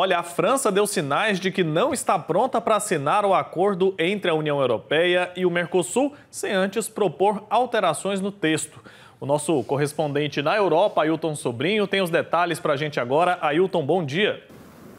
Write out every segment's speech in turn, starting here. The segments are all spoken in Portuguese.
Olha, a França deu sinais de que não está pronta para assinar o acordo entre a União Europeia e o Mercosul sem antes propor alterações no texto. O nosso correspondente na Europa, Ailton Sobrinho, tem os detalhes para a gente agora. Ailton, bom dia.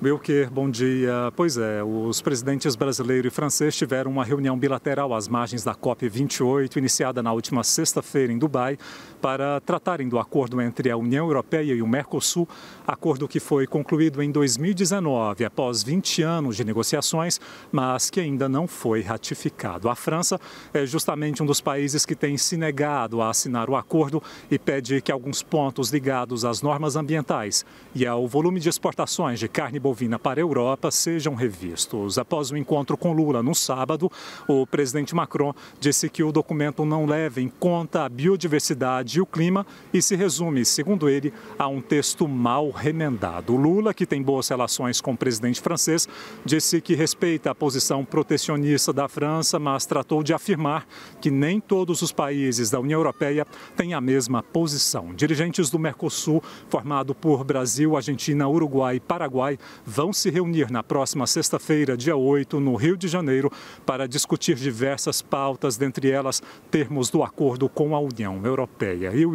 Wilker, bom dia. Pois é, os presidentes brasileiro e francês tiveram uma reunião bilateral às margens da COP28, iniciada na última sexta-feira em Dubai, para tratarem do acordo entre a União Europeia e o Mercosul, acordo que foi concluído em 2019, após 20 anos de negociações, mas que ainda não foi ratificado. A França é justamente um dos países que tem se negado a assinar o acordo e pede que alguns pontos ligados às normas ambientais e ao volume de exportações de carne bovina bovina para a Europa sejam revistos. Após o encontro com Lula no sábado, o presidente Macron disse que o documento não leva em conta a biodiversidade e o clima e se resume, segundo ele, a um texto mal remendado. Lula, que tem boas relações com o presidente francês, disse que respeita a posição protecionista da França, mas tratou de afirmar que nem todos os países da União Europeia têm a mesma posição. Dirigentes do Mercosul, formado por Brasil, Argentina, Uruguai e Paraguai, vão se reunir na próxima sexta-feira, dia 8, no Rio de Janeiro, para discutir diversas pautas, dentre elas termos do acordo com a União Europeia. E o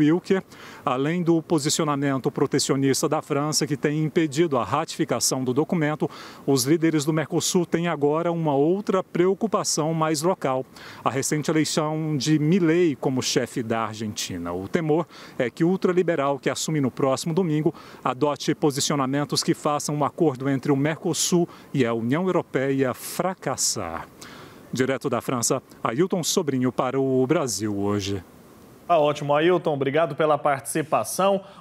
além do posicionamento protecionista da França, que tem impedido a ratificação do documento, os líderes do Mercosul têm agora uma outra preocupação mais local: a recente eleição de Milley como chefe da Argentina. O temor é que o ultraliberal que assume no próximo domingo adote posicionamentos que façam um acordo acordo entre o Mercosul e a União Europeia fracassar. Direto da França, Ailton Sobrinho para o Brasil hoje. ah, ótimo, Ailton. Obrigado pela participação.